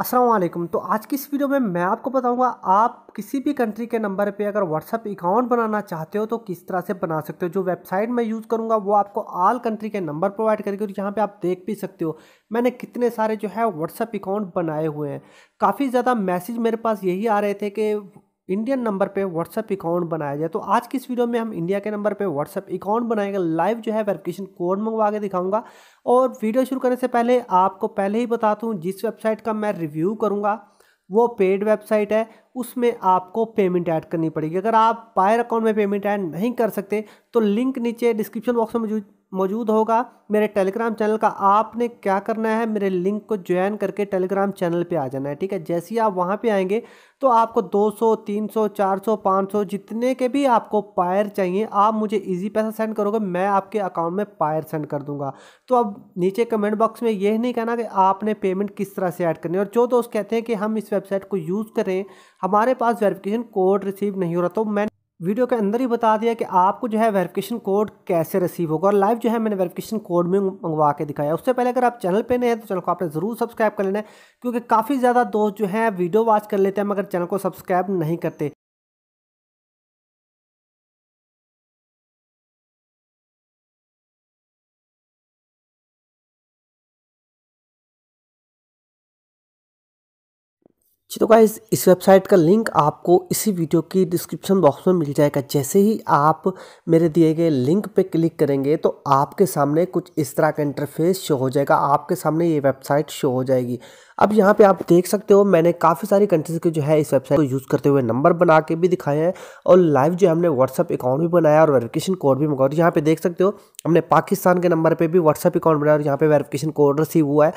असलम तो आज की इस वीडियो में मैं आपको बताऊंगा आप किसी भी कंट्री के नंबर पे अगर व्हाट्सअप अकाउंट बनाना चाहते हो तो किस तरह से बना सकते हो जो वेबसाइट मैं यूज़ करूंगा वो आपको आल कंट्री के नंबर प्रोवाइड करेगी और यहाँ पे आप देख भी सकते हो मैंने कितने सारे जो है व्हाट्सअप अकाउंट बनाए हुए हैं काफ़ी ज़्यादा मैसेज मेरे पास यही आ रहे थे कि इंडियन नंबर पे व्हाट्सअप अकाउंट बनाया जाए तो आज की इस वीडियो में हम इंडिया के नंबर पे व्हाट्सअप अकाउंट बनाएंगे लाइव जो है वेरिफिकेशन कोड मंगवा के दिखाऊंगा और वीडियो शुरू करने से पहले आपको पहले ही बता दूँ जिस वेबसाइट का मैं रिव्यू करूँगा वो पेड वेबसाइट है उसमें आपको पेमेंट ऐड करनी पड़ेगी अगर आप पायर अकाउंट में पेमेंट ऐड नहीं कर सकते तो लिंक नीचे डिस्क्रिप्शन बॉक्स में मौजूद मौजूद होगा मेरे टेलीग्राम चैनल का आपने क्या करना है मेरे लिंक को ज्वाइन करके टेलीग्राम चैनल पे आ जाना है ठीक है जैसे ही आप वहाँ पे आएंगे तो आपको 200, 300, 400, 500 जितने के भी आपको पायर चाहिए आप मुझे इजी पैसा सेंड करोगे मैं आपके अकाउंट में पायर सेंड कर दूंगा तो अब नीचे कमेंट बॉक्स में यह नहीं कहना कि आपने पेमेंट किस तरह से ऐड करनी है और जो दोस्त कहते हैं कि हम इस वेबसाइट को यूज़ करें हमारे पास वेरिफिकेशन कोड रिसीव नहीं हो रहा तो मैं वीडियो के अंदर ही बता दिया कि आपको जो है वेरिफिकेशन कोड कैसे रिसीव होगा और लाइव जो है मैंने वेरिफिकेशन कोड में मंगवा के दिखाया उससे पहले अगर आप चैनल पे नए हैं तो चैनल को आपने ज़रूर सब्सक्राइब कर लेना है क्योंकि काफ़ी ज़्यादा दोस्त जो है वीडियो वॉच कर लेते हैं मगर चैनल को सब्सक्राइब नहीं करते जी तो गाइज इस वेबसाइट का लिंक आपको इसी वीडियो की डिस्क्रिप्शन बॉक्स में मिल जाएगा जैसे ही आप मेरे दिए गए लिंक पे क्लिक करेंगे तो आपके सामने कुछ इस तरह का इंटरफेस शो हो जाएगा आपके सामने ये वेबसाइट शो हो जाएगी अब यहाँ पे आप देख सकते हो मैंने काफ़ी सारी कंट्रीज के जो है इस वेबसाइट को यूज़ करते हुए नंबर बना के भी दिखाए हैं और लाइव जो हमने व्हाट्सअप अकाउंट भी बनाया और वेरिफिकेशन कोड भी मंगाया यहाँ पे देख सकते हो हमने पाकिस्तान के नंबर पर भी व्हाट्सअप अकाउंट बनाया और यहाँ पे वेरिफिकेशन कोड रिसीव हुआ है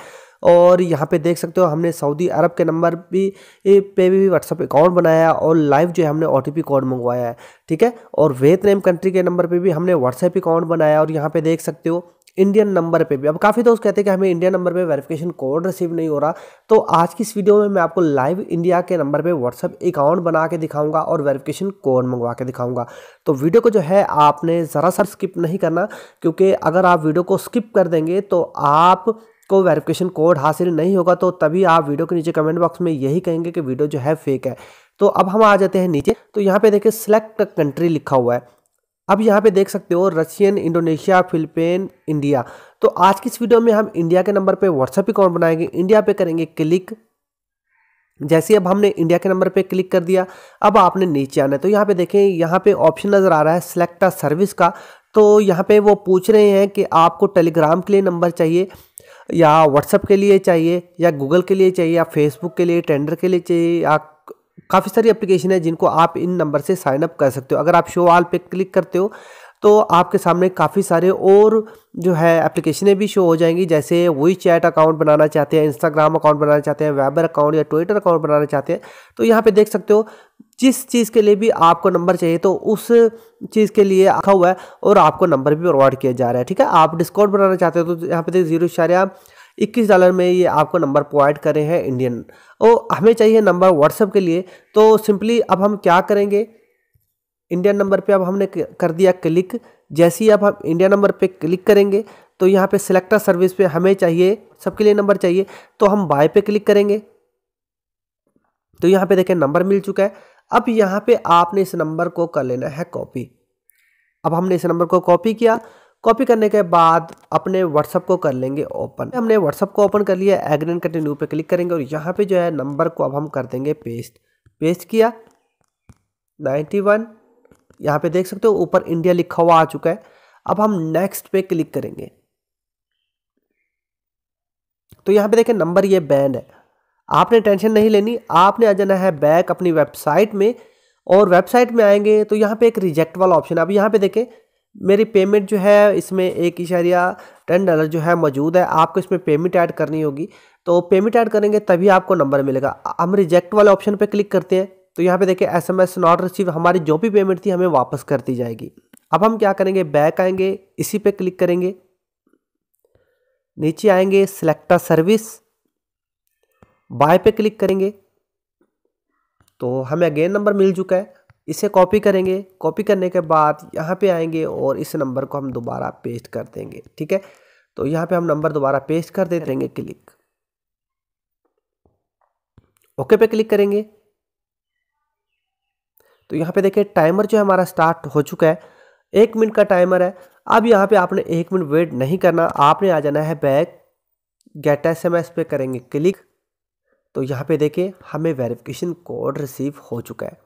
और यहाँ पे देख सकते हो हमने सऊदी अरब के नंबर भी पे भी व्हाट्सअप अकाउंट बनाया और लाइव जो है हमने ओ कोड मंगवाया है ठीक है और वेतनेम कंट्री के नंबर पे भी हमने व्हाट्सएप अकाउंट बनाया और यहाँ पे देख सकते हो इंडियन नंबर पे भी अब काफ़ी दोस्त कहते हैं कि हमें इंडियन नंबर पे वेरिफिकेशन कोड रिसीव नहीं हो रहा तो आज की इस वीडियो में मैं आपको लाइव इंडिया के नंबर पे व्हाट्सअप अकाउंट बना के दिखाऊंगा और वेरिफिकेशन कोड मंगवा के दिखाऊंगा तो वीडियो को जो है आपने ज़रा सा स्किप नहीं करना क्योंकि अगर आप वीडियो को स्किप कर देंगे तो आप को वेरिफिकेशन कोड हासिल नहीं होगा तो तभी आप वीडियो के नीचे कमेंट बॉक्स में यही कहेंगे कि वीडियो जो है फेक है तो अब हम आ जाते हैं नीचे तो यहाँ पे देखिए सेलेक्ट कंट्री लिखा हुआ है अब यहाँ पे देख सकते हो रशियन इंडोनेशिया फिलिपीन इंडिया तो आज की इस वीडियो में हम इंडिया के नंबर पे व्हाट्सएप अकाउंट बनाएंगे इंडिया पे करेंगे क्लिक जैसे अब हमने इंडिया के नंबर पे क्लिक कर दिया अब आपने नीचे आना है तो यहाँ पे देखें यहाँ पे ऑप्शन नज़र आ रहा है सिलेक्ट सर्विस का तो यहाँ पे वो पूछ रहे हैं कि आपको टेलीग्राम के लिए नंबर चाहिए या व्हाट्सअप के लिए चाहिए या गूगल के लिए चाहिए या फेसबुक के लिए टेंडर के लिए चाहिए या काफ़ी सारी एप्लीकेशन है जिनको आप इन नंबर से साइन अप कर सकते हो अगर आप शो आल पे क्लिक करते हो तो आपके सामने काफ़ी सारे और जो है एप्लीकेशनें भी शो हो जाएंगी जैसे वही चैट अकाउंट बनाना चाहते हैं इंस्टाग्राम अकाउंट बनाना चाहते हैं वेबर अकाउंट या ट्विटर अकाउंट बनाना चाहते हैं तो यहाँ पे देख सकते हो जिस चीज़ के लिए भी आपको नंबर चाहिए तो उस चीज़ के लिए रखा हुआ है और आपको नंबर भी प्रोवाइड किया जा रहा है ठीक है आप डिस्काउंट बनाना चाहते हो तो यहाँ पे देख जीरो इक्कीस डॉलर में ये आपको नंबर प्रोवाइड करे हैं इंडियन और हमें चाहिए नंबर व्हाट्सएप के लिए तो सिंपली अब हम क्या करेंगे इंडियन नंबर पे अब हमने कर दिया क्लिक जैसे ही अब हम इंडिया नंबर पे क्लिक करेंगे तो यहाँ पे सिलेक्टर सर्विस पे हमें चाहिए सबके लिए नंबर चाहिए तो हम बाय पे क्लिक करेंगे तो यहाँ पे देखें नंबर मिल चुका है अब यहाँ पे आपने इस नंबर को कर लेना है कॉपी अब हमने इस नंबर को कॉपी किया कॉपी करने के बाद अपने व्हाट्सअप को कर लेंगे ओपन हमने व्हाट्सअप को ओपन कर लिया एग्रेन कंटिन्यू पे क्लिक करेंगे और यहाँ पे जो है नंबर को अब हम कर देंगे पेस्ट पेस्ट किया 91 वन यहाँ पर देख सकते हो ऊपर इंडिया लिखा हुआ आ चुका है अब हम नेक्स्ट पे क्लिक करेंगे तो यहाँ पे देखें नंबर ये बैंड है आपने टेंशन नहीं लेनी आपने आ जाना है बैक अपनी वेबसाइट में और वेबसाइट में आएंगे तो यहाँ पे एक रिजेक्ट वाला ऑप्शन है अब यहाँ पे देखें मेरी पेमेंट जो है इसमें एक इशारिया टेन डॉलर जो है मौजूद है आपको इसमें पेमेंट ऐड करनी होगी तो पेमेंट ऐड करेंगे तभी आपको नंबर मिलेगा हम रिजेक्ट वाले ऑप्शन पर क्लिक करते हैं तो यहाँ पे देखिए S M S not receive हमारी जो भी पेमेंट थी हमें वापस कर दी जाएगी अब हम क्या करेंगे बैक आएंगे इसी पे क्लिक करेंगे नीचे आएंगे सेलेक्टा सर्विस बाय पे क्लिक करेंगे तो हमें अगेन नंबर मिल चुका है इसे कॉपी करेंगे कॉपी करने के बाद यहाँ पे आएंगे और इस नंबर को हम दोबारा पेस्ट कर देंगे ठीक है तो यहाँ पे हम नंबर दोबारा पेस्ट कर दे देंगे क्लिक ओके पे क्लिक करेंगे तो यहाँ पे देखिए टाइमर जो है हमारा स्टार्ट हो चुका है एक मिनट का टाइमर है अब यहाँ पे आपने एक मिनट वेट नहीं करना आपने आ जाना है back get S M S पे करेंगे क्लिक तो यहाँ पे देखिए हमें वेरिफिकेशन कोड रिसीव हो चुका है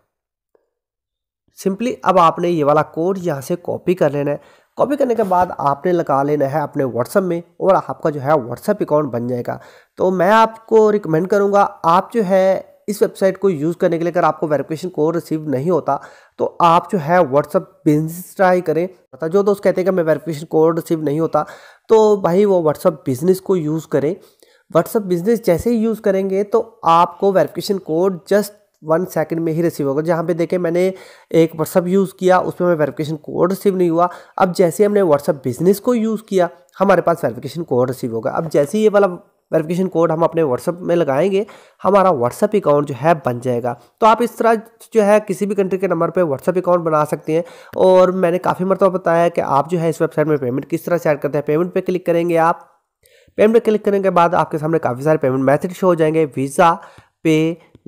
सिंपली अब आपने ये वाला कोड यहाँ से कॉपी कर लेना है कॉपी करने के बाद आपने लगा लेना है अपने व्हाट्सअप में और आपका जो है व्हाट्सअप अकाउंट बन जाएगा तो मैं आपको रिकमेंड करूँगा आप जो है इस वेबसाइट को यूज़ करने के लिए अगर आपको वेरिफिकेशन कोड रिसीव नहीं होता तो आप जो है व्हाट्सअप बिजनेस ट्राई करें पता जो दोस्त कहते हैं कि मैं वेरिफिकेशन कोड रिसीव नहीं होता तो भाई वो व्हाट्सअप बिजनेस को यूज़ करें व्हाट्सअप बिजनेस जैसे ही यूज़ करेंगे तो आपको verification code just one second में ही रिसीव होगा जहाँ पे देखें मैंने एक व्हाट्सअप यूज़ किया उसमें मैं वेरिफिकेशन कोड रिसीव नहीं हुआ अब जैसे हमने व्हाट्सअप बिजनेस को यूज़ किया हमारे पास वेरिफिकेशन कोड रिसीव होगा अब जैसे ही ये वाला वेरिफिकेशन कोड हम अपने व्हाट्सअप में लगाएंगे हमारा व्हाट्सअप अकाउंट जो है बन जाएगा तो आप इस तरह जो है किसी भी कंट्री के नंबर पे व्हाट्सअप अकाउंट बना सकते हैं और मैंने काफ़ी मरतबा बताया है कि आप जो है इस वेबसाइट में पेमेंट किस तरह से ऐड करते हैं पेमेंट पे क्लिक करेंगे आप पेमेंट पे क्लिक करने के बाद आपके सामने काफ़ी सारे पेमेंट मैथड शो हो जाएंगे वीज़ा पे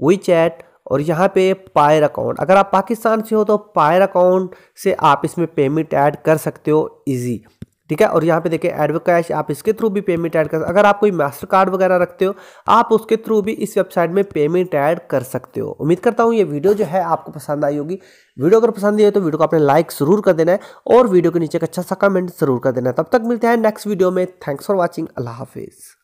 वी चैट और यहाँ पे पायर अकाउंट अगर आप पाकिस्तान से हो तो पायर अकाउंट से आप इसमें पेमेंट ऐड कर सकते हो ईजी ठीक है और यहाँ पे देखिए एडवो कैश आप इसके थ्रू भी पेमेंट ऐड कर अगर आप कोई मास्टर कार्ड वगैरह रखते हो आप उसके थ्रू भी इस वेबसाइट में पेमेंट ऐड कर सकते हो उम्मीद करता हूँ ये वीडियो जो है आपको पसंद आई होगी वीडियो अगर पसंद आई तो वीडियो को आपने लाइक ज़रूर कर देना है और वीडियो के नीचे एक अच्छा सा कमेंट ज़रूर कर देना है तब तक मिलते हैं नेक्स्ट वीडियो में थैंक्स फॉर वॉचिंग अल्लाह हाफिज़